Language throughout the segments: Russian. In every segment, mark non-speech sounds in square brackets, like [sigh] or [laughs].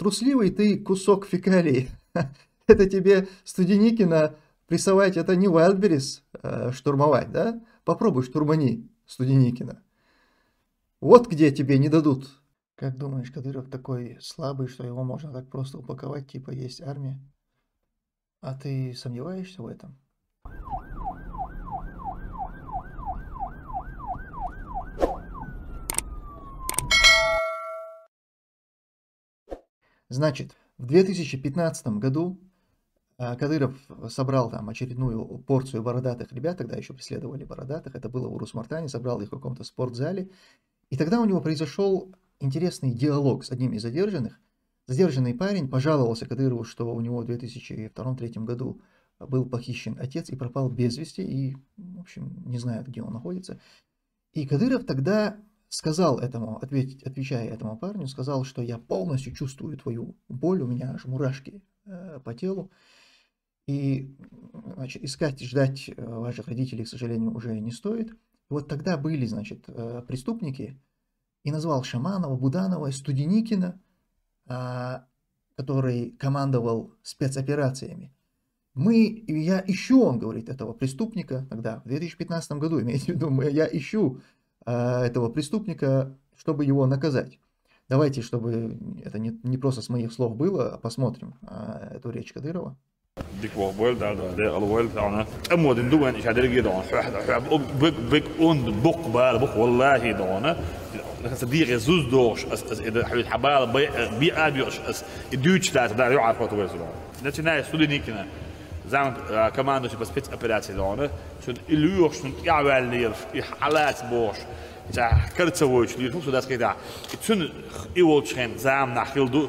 Трусливый ты кусок фекалий. [laughs] Это тебе Студеникина прессовать, это не Вайлдберрис э, штурмовать, да? Попробуй штурмани Студеникина. Вот где тебе не дадут. Как думаешь, Кадыров такой слабый, что его можно так просто упаковать, типа есть армия? А ты сомневаешься в этом? Значит, в 2015 году э, Кадыров собрал там очередную порцию бородатых ребят, тогда еще преследовали бородатых, это было в Урус-Мартане, собрал их в каком-то спортзале, и тогда у него произошел интересный диалог с одним из задержанных. Задержанный парень пожаловался Кадырову, что у него в 2002-2003 году был похищен отец и пропал без вести, и, в общем, не знает, где он находится. И Кадыров тогда сказал этому, ответить, отвечая этому парню, сказал, что я полностью чувствую твою боль, у меня аж мурашки э, по телу. И значит, искать ждать э, ваших родителей, к сожалению, уже не стоит. вот тогда были, значит, э, преступники, и назвал Шаманова, Буданова, Студеникина, а, который командовал спецоперациями. Мы, я ищу, он говорит, этого преступника тогда, в 2015 году, [laughs] имеете в виду, я ищу этого преступника, чтобы его наказать. Давайте, чтобы это не, не просто с моих слов было, а посмотрим эту речь Кадырова. Big Wobble där då, det är Alwell där. Ämmoden då en kärde gidan. Big big und bok bal bok wallahi dana. صديقي زوز دوش الحبال بي ابيوش الدوتش تاع يعرف وتوزلون. نتي ناي سودني كنا. زعمت كمان شي بس بيت ابيلاتي لونه شن اليوخ شن يعمل حالات بوش تاع كرت وش لير شو داس كده شن يول شن زعم نحيل دو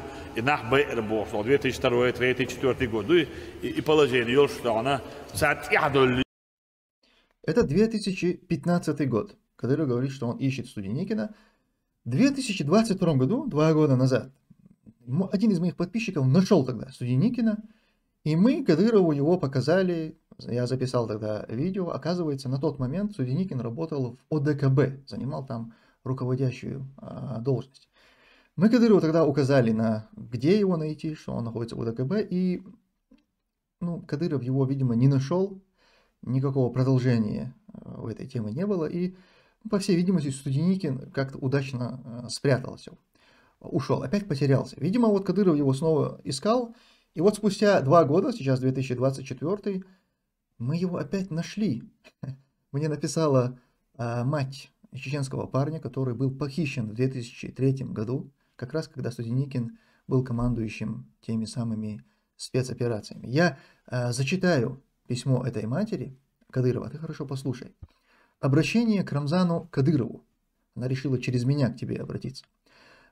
nach betere borstel, 2002, 2004 годы, и положение, что она Это 2015 год, который говорит, что он ищет Студеникина. В 2022 году, два года назад, один из моих подписчиков нашел тогда Студеникина, и мы Кадырову его показали, я записал тогда видео, оказывается, на тот момент Суденикин работал в ОДКБ, занимал там руководящую а, должность. Мы Кадырову тогда указали на где его найти, что он находится в ОДКБ, и ну, Кадыров его, видимо, не нашел, никакого продолжения э, у этой темы не было, и, ну, по всей видимости, Студеникин как-то удачно э, спрятался, ушел, опять потерялся. Видимо, вот Кадыров его снова искал, и вот спустя два года, сейчас 2024, мы его опять нашли. [laughs] Мне написала а, мать чеченского парня, который был похищен в 2003 году, как раз когда Студеникин был командующим теми самыми спецоперациями. Я а, зачитаю письмо этой матери, Кадырова, ты хорошо послушай. Обращение к Рамзану Кадырову. Она решила через меня к тебе обратиться.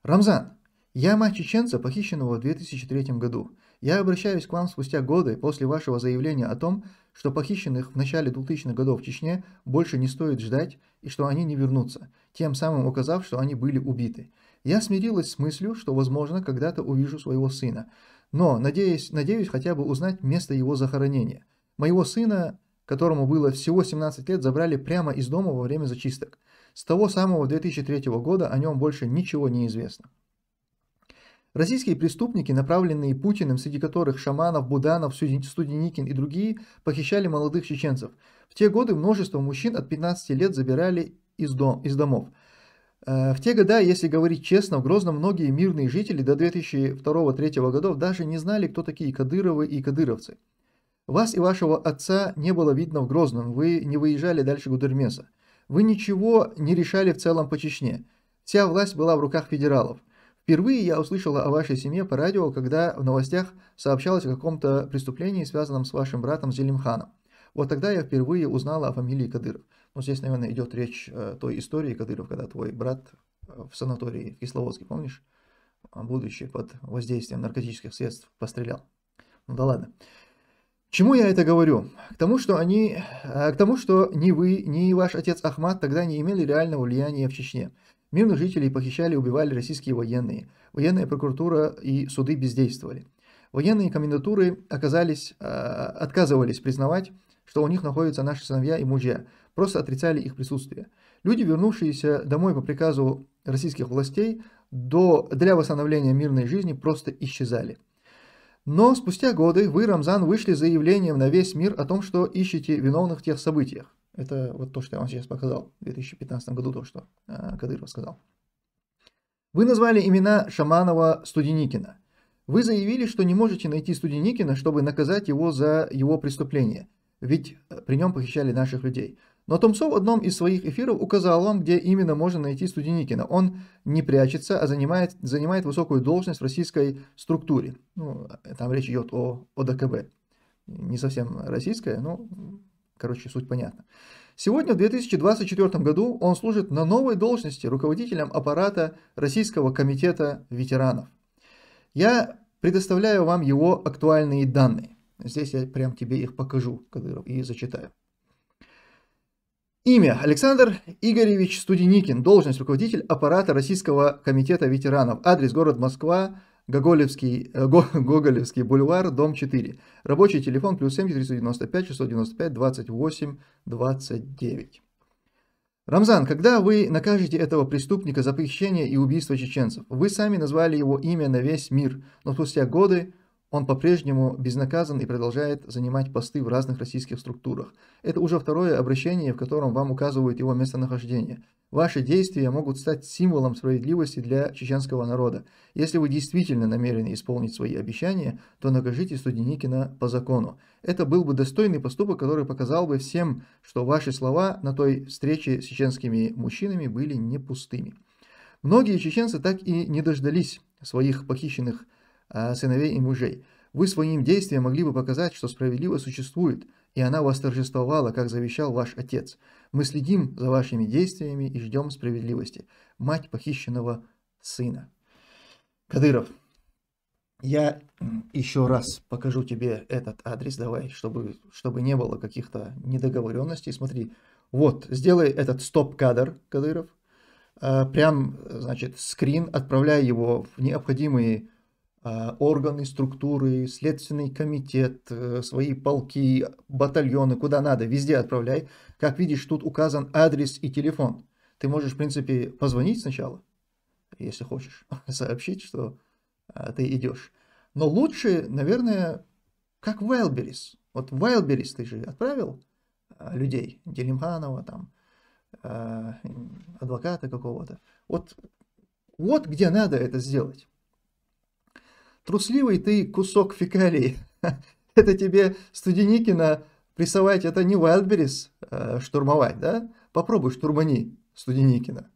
Рамзан, я мать чеченца, похищенного в 2003 году. Я обращаюсь к вам спустя годы после вашего заявления о том, что похищенных в начале 2000-х годов в Чечне больше не стоит ждать и что они не вернутся, тем самым указав, что они были убиты. Я смирилась с мыслью, что, возможно, когда-то увижу своего сына, но надеюсь, надеюсь хотя бы узнать место его захоронения. Моего сына, которому было всего 17 лет, забрали прямо из дома во время зачисток. С того самого 2003 года о нем больше ничего не известно. Российские преступники, направленные Путиным, среди которых Шаманов, Буданов, Студеникин и другие, похищали молодых чеченцев. В те годы множество мужчин от 15 лет забирали из, дом, из домов. Э, в те года, если говорить честно, в Грозном многие мирные жители до 2002-2003 годов даже не знали, кто такие Кадыровы и кадыровцы. Вас и вашего отца не было видно в Грозном, вы не выезжали дальше Гудермеса. Вы ничего не решали в целом по Чечне. Вся власть была в руках федералов. Впервые я услышала о вашей семье по радио, когда в новостях сообщалось о каком-то преступлении, связанном с вашим братом Зелимханом. Вот тогда я впервые узнала о фамилии Кадыров. Ну, здесь, наверное, идет речь о э, той истории Кадыров, когда твой брат э, в санатории в Кисловодске, помнишь? Э, будучи под воздействием наркотических средств, пострелял. Ну да ладно. Чему я это говорю? К тому, что они, к тому, что ни вы, ни ваш отец Ахмат тогда не имели реального влияния в Чечне. Мирных жителей похищали и убивали российские военные. Военная прокуратура и суды бездействовали. Военные комендатуры оказались, э, отказывались признавать, что у них находятся наши сыновья и мужья, просто отрицали их присутствие. Люди, вернувшиеся домой по приказу российских властей, до, для восстановления мирной жизни просто исчезали. Но спустя годы вы, Рамзан, вышли заявлением на весь мир о том, что ищете виновных в тех событиях. Это вот то, что я вам сейчас показал в 2015 году, то, что э, Кадыров сказал. Вы назвали имена Шаманова Студеникина. Вы заявили, что не можете найти Студеникина, чтобы наказать его за его преступление, ведь э, при нем похищали наших людей. Но Томсо в одном из своих эфиров указал вам, где именно можно найти Студеникина. Он не прячется, а занимает, занимает высокую должность в российской структуре. Ну, там речь идет о ОДКБ. Не совсем российская, но Короче, суть понятна. Сегодня, в 2024 году, он служит на новой должности руководителем аппарата Российского комитета ветеранов. Я предоставляю вам его актуальные данные. Здесь я прям тебе их покажу и зачитаю. Имя Александр Игоревич Студеникин, должность руководитель аппарата Российского комитета ветеранов, адрес город Москва, Гоголевский, э, [laughs] Гоголевский бульвар, дом 4. Рабочий телефон плюс 7 395 695 28 29. Рамзан, когда вы накажете этого преступника за похищение и убийство чеченцев? Вы сами назвали его имя на весь мир, но спустя годы он по-прежнему безнаказан и продолжает занимать посты в разных российских структурах. Это уже второе обращение, в котором вам указывают его местонахождение. Ваши действия могут стать символом справедливости для чеченского народа. Если вы действительно намерены исполнить свои обещания, то накажите Студеникина по закону. Это был бы достойный поступок, который показал бы всем, что ваши слова на той встрече с чеченскими мужчинами были не пустыми. Многие чеченцы так и не дождались своих похищенных а, сыновей и мужей. Вы своим действием могли бы показать, что справедливость существует, и она восторжествовала, как завещал ваш отец. Мы следим за вашими действиями и ждем справедливости. Мать похищенного сына. Кадыров, я еще раз покажу тебе этот адрес, давай, чтобы, чтобы не было каких-то недоговоренностей. Смотри, вот, сделай этот стоп-кадр, Кадыров, а, прям, значит, скрин, отправляй его в необходимые а, органы, структуры, следственный комитет, э, свои полки, батальоны, куда надо, везде отправляй. Как видишь, тут указан адрес и телефон. Ты можешь, в принципе, позвонить сначала, если хочешь, [laughs] сообщить, что а, ты идешь. Но лучше, наверное, как Вайлберис. Вот Вайлберис ты же отправил а, людей, Делимханова, там, адвоката какого-то. Вот, вот где надо это сделать. Трусливый ты кусок фекалий. [laughs] Это тебе Студеникина прессовать, это не Вайлдберрис э, штурмовать, да? Попробуй штурмани Студеникина.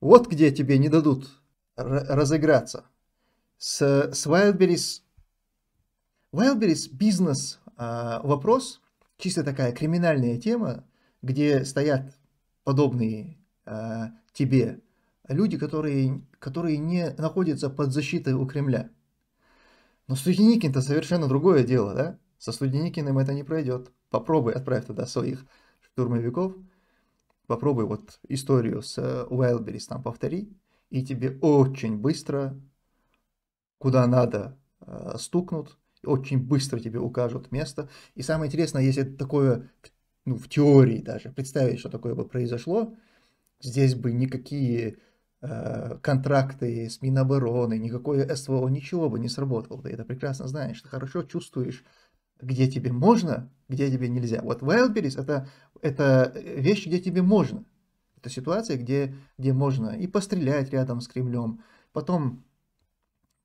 Вот где тебе не дадут разыграться. С, с Wildberries, Wildberries бизнес э, вопрос, чисто такая криминальная тема, где стоят подобные э, тебе люди, которые, которые не находятся под защитой у Кремля. Но студеникин это совершенно другое дело, да? Со Студеникиным это не пройдет. Попробуй отправь туда своих штурмовиков, попробуй вот историю с э, Уайлберис там повтори, и тебе очень быстро, куда надо, э, стукнут, очень быстро тебе укажут место. И самое интересное, если такое, ну, в теории даже, представить, что такое бы произошло, здесь бы никакие Э, контракты с Минобороны, никакое СВО, ничего бы не сработало. Ты это прекрасно знаешь, ты хорошо чувствуешь, где тебе можно, где тебе нельзя. Вот Wildberries это, это вещь, где тебе можно. Это ситуация, где, где можно и пострелять рядом с Кремлем, потом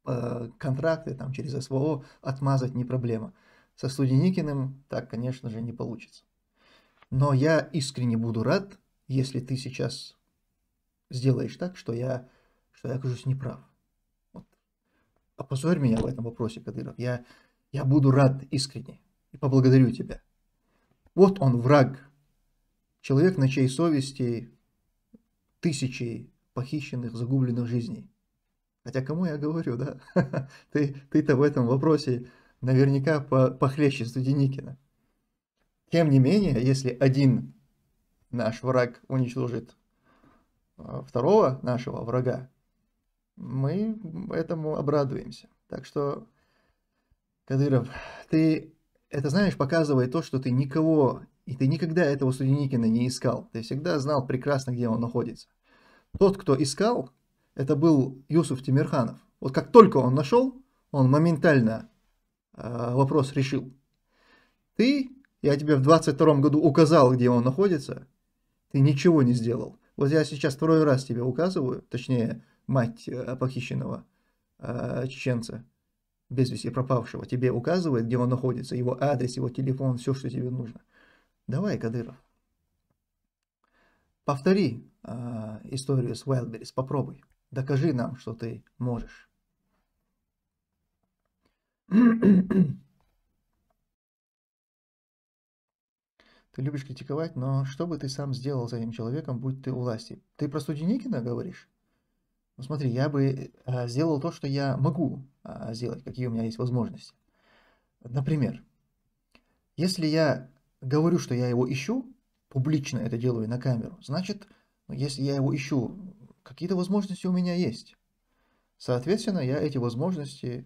э, контракты там, через СВО отмазать не проблема. Со Студеникиным так, конечно же, не получится. Но я искренне буду рад, если ты сейчас сделаешь так, что я, что я окажусь неправ. Вот. Опозорь а меня в этом вопросе, Кадыров. Я, я буду рад искренне и поблагодарю тебя. Вот он, враг. Человек, на чьей совести тысячи похищенных, загубленных жизней. Хотя кому я говорю, да? [laughs] Ты, ты-то в этом вопросе наверняка по, похлеще Студеникина. Тем не менее, если один наш враг уничтожит а, второго нашего врага, мы этому обрадуемся. Так что, Кадыров, ты это, знаешь, показывает то, что ты никого, и ты никогда этого Суденикина не искал. Ты всегда знал прекрасно, где он находится. Тот, кто искал, это был Юсуф Тимирханов. Вот как только он нашел, он моментально э, вопрос решил. Ты, я тебе в 22 году указал, где он находится, ты ничего не сделал. Вот я сейчас второй раз тебе указываю, точнее, мать э, похищенного э, чеченца, без вести пропавшего, тебе указывает, где он находится, его адрес, его телефон, все, что тебе нужно. Давай, Кадыров. Повтори э, историю с Wildberries, попробуй. Докажи нам, что ты можешь. [clears throat] Ты любишь критиковать, но что бы ты сам сделал с этим человеком, будь ты у власти? Ты про Студеникина говоришь? Ну смотри, я бы э, сделал то, что я могу э, сделать, какие у меня есть возможности. Например, если я говорю, что я его ищу, публично это делаю на камеру, значит, ну, если я его ищу, какие-то возможности у меня есть. Соответственно, я эти возможности э,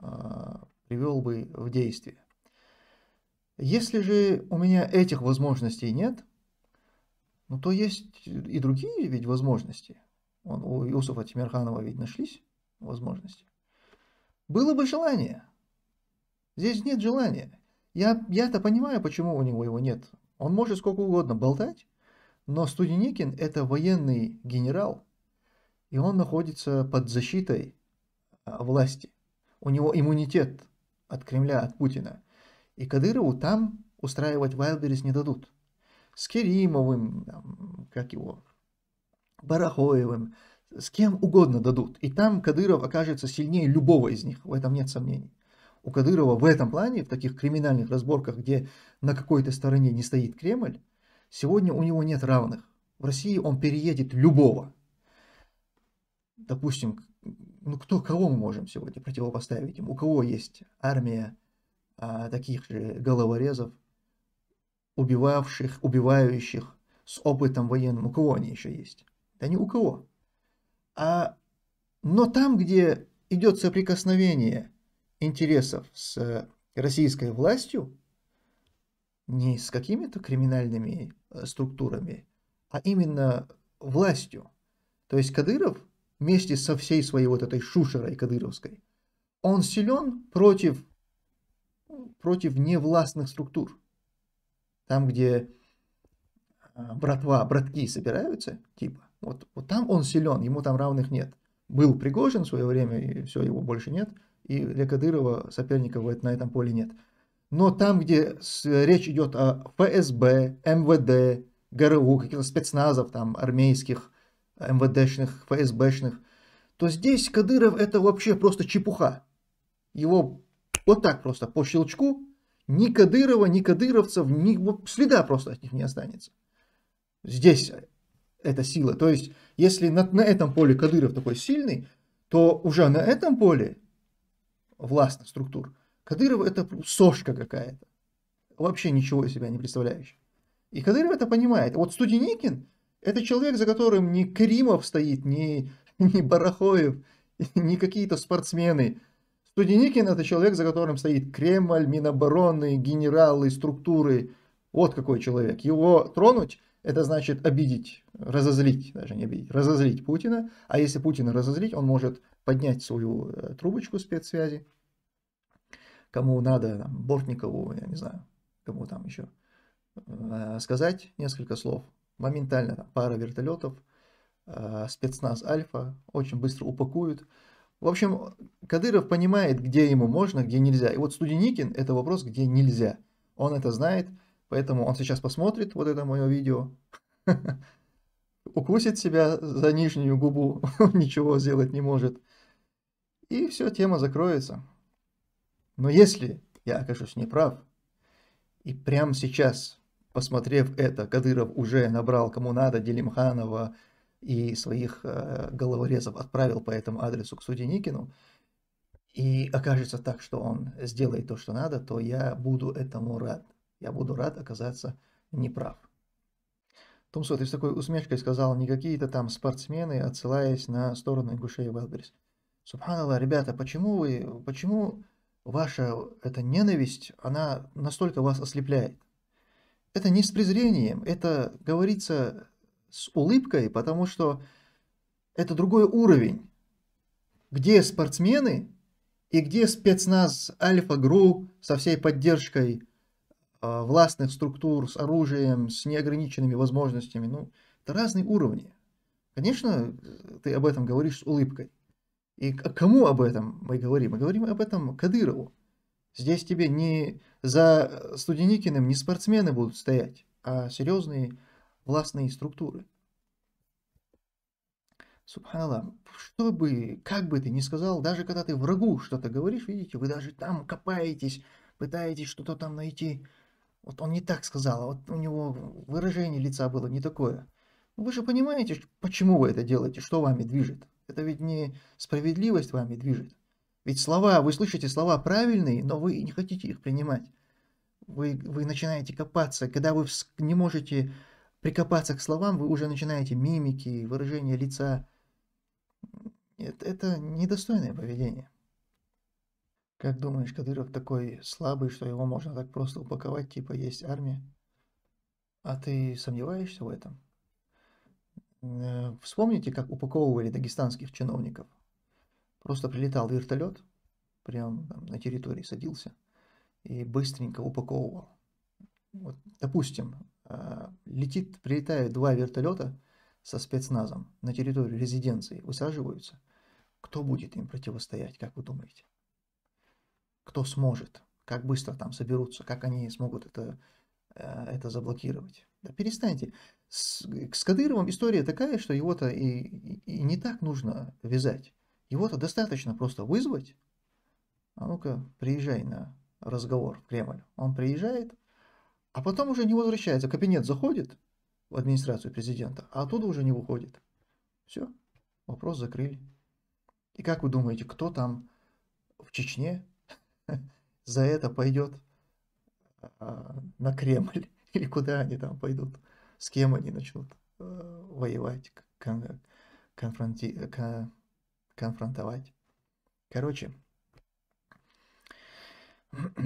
а, привел бы в действие. Если же у меня этих возможностей нет, ну то есть и другие ведь возможности. Он, у Иосифа Тимирханова ведь нашлись возможности. Было бы желание. Здесь нет желания. Я, я-то понимаю, почему у него его нет. Он может сколько угодно болтать, но Студеникин – это военный генерал, и он находится под защитой а, власти. У него иммунитет от Кремля, от Путина – и Кадырову там устраивать Вайлдберрис не дадут. С Керимовым, как его, Барахоевым, с кем угодно дадут. И там Кадыров окажется сильнее любого из них, в этом нет сомнений. У Кадырова в этом плане, в таких криминальных разборках, где на какой-то стороне не стоит Кремль, сегодня у него нет равных. В России он переедет любого. Допустим, ну кто, кого мы можем сегодня противопоставить им? У кого есть армия, а, таких же головорезов, убивавших, убивающих с опытом военным. У кого они еще есть? Да ни у кого. А, но там, где идет соприкосновение интересов с э, российской властью, не с какими-то криминальными э, структурами, а именно властью. То есть Кадыров вместе со всей своей вот этой шушерой кадыровской, он силен против против невластных структур. Там, где э, братва, братки собираются, типа, вот, вот там он силен, ему там равных нет. Был Пригожин в свое время, и все, его больше нет, и для Кадырова соперников на этом поле нет. Но там, где речь идет о ФСБ, МВД, ГРУ, каких-то спецназов там армейских, МВДшных, ФСБшных, то здесь Кадыров это вообще просто чепуха. Его вот так просто, по щелчку, ни Кадырова, ни кадыровцев, ни, вот следа просто от них не останется. Здесь эта сила. То есть, если на, на этом поле Кадыров такой сильный, то уже на этом поле властных структур Кадыров это сошка какая-то. Вообще ничего из себя не представляющая. И Кадыров это понимает. Вот Студеникин – это человек, за которым ни Кримов стоит, ни [laughs] Ни Барахоев, [laughs] ни какие-то спортсмены – Студеникин – это человек, за которым стоит Кремль, Минобороны, генералы, структуры. Вот какой человек. Его тронуть – это значит обидеть, разозлить, даже не обидеть, разозлить Путина. А если Путина разозлить, он может поднять свою э, трубочку спецсвязи. Кому надо, там, Бортникову, я не знаю, кому там еще, э, сказать несколько слов. Моментально там, пара вертолетов, э, спецназ Альфа очень быстро упакуют. В общем, Кадыров понимает, где ему можно, где нельзя. И вот Студеникин – это вопрос, где нельзя. Он это знает, поэтому он сейчас посмотрит вот это мое видео, [laughs] укусит себя за нижнюю губу, [laughs] ничего сделать не может. И все, тема закроется. Но если я окажусь неправ, и прямо сейчас, посмотрев это, Кадыров уже набрал кому надо Делимханова, и своих э, головорезов отправил по этому адресу к Никину. и окажется так, что он сделает то, что надо, то я буду этому рад. Я буду рад оказаться неправ. Том Соттер с такой усмешкой сказал, не какие-то там спортсмены, отсылаясь на сторону Ингушей и Велберис. Субханаллах, ребята, почему вы, почему ваша эта ненависть, она настолько вас ослепляет? Это не с презрением, это, говорится, с улыбкой, потому что это другой уровень. Где спортсмены и где спецназ Альфа-ГРУ со всей поддержкой э, властных структур, с оружием, с неограниченными возможностями. Ну, это разные уровни. Конечно, ты об этом говоришь с улыбкой. И кому об этом мы говорим? Мы говорим об этом Кадырову. Здесь тебе не за Студеникиным не спортсмены будут стоять, а серьезные властные структуры. Субханаллах, что бы, как бы ты ни сказал, даже когда ты врагу что-то говоришь, видите, вы даже там копаетесь, пытаетесь что-то там найти. Вот он не так сказал, а вот у него выражение лица было не такое. Вы же понимаете, почему вы это делаете, что вами движет. Это ведь не справедливость вами движет. Ведь слова, вы слышите слова правильные, но вы не хотите их принимать. Вы, вы начинаете копаться, когда вы не можете прикопаться к словам, вы уже начинаете мимики, выражение лица. Это, это недостойное поведение. Как думаешь, Кадыров такой слабый, что его можно так просто упаковать, типа есть армия? А ты сомневаешься в этом? Э, вспомните, как упаковывали дагестанских чиновников. Просто прилетал вертолет, прям на территории садился и быстренько упаковывал. Вот, допустим, а, летит, прилетают два вертолета со спецназом на территорию резиденции, высаживаются. Кто будет им противостоять, как вы думаете? Кто сможет? Как быстро там соберутся? Как они смогут это, а, это заблокировать? Да перестаньте. С, с Кадыровым история такая, что его-то и, и, и не так нужно вязать. Его-то достаточно просто вызвать. А ну-ка, приезжай на разговор в Кремль. Он приезжает, а потом уже не возвращается. В кабинет заходит в администрацию президента, а оттуда уже не выходит. Все, вопрос закрыли. И как вы думаете, кто там в Чечне [laughs] за это пойдет а, на Кремль? [laughs] Или куда они там пойдут? С кем они начнут э, воевать, кон конфронти кон конфронтовать? Короче, [clears throat]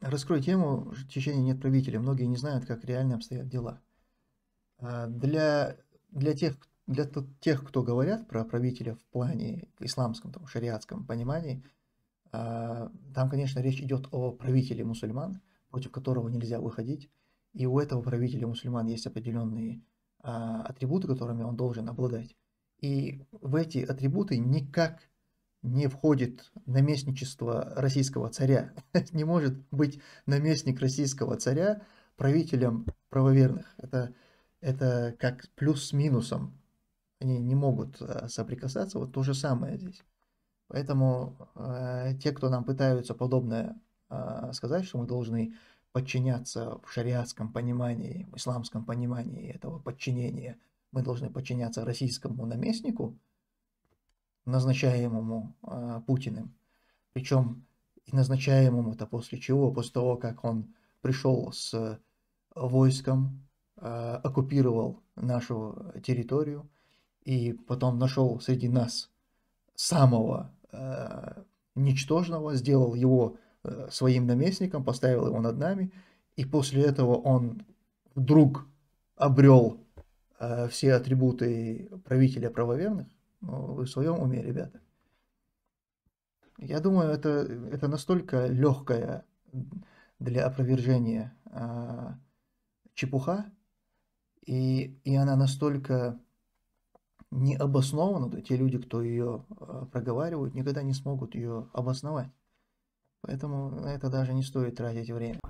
Раскрою тему «Чечения нет правителя». Многие не знают, как реально обстоят дела. А для, для, тех, для тех, кто говорят про правителя в плане исламском, там, шариатском понимании, а, там, конечно, речь идет о правителе мусульман, против которого нельзя выходить. И у этого правителя мусульман есть определенные а, атрибуты, которыми он должен обладать. И в эти атрибуты никак не входит наместничество российского царя. [laughs] не может быть наместник российского царя правителем правоверных. Это, это как плюс с минусом. Они не могут э, соприкасаться. Вот то же самое здесь. Поэтому э, те, кто нам пытаются подобное э, сказать, что мы должны подчиняться в шариатском понимании, в исламском понимании этого подчинения, мы должны подчиняться российскому наместнику – назначаемому э, Путиным. Причем и назначаемому это после чего, после того, как он пришел с войском, э, оккупировал нашу территорию и потом нашел среди нас самого э, ничтожного, сделал его э, своим наместником, поставил его над нами, и после этого он вдруг обрел э, все атрибуты правителя правоверных, ну, вы в своем уме, ребята? Я думаю, это, это настолько легкая для опровержения э, чепуха, и, и она настолько необоснованна, то те люди, кто ее э, а, проговаривают, никогда не смогут ее обосновать. Поэтому на это даже не стоит тратить время.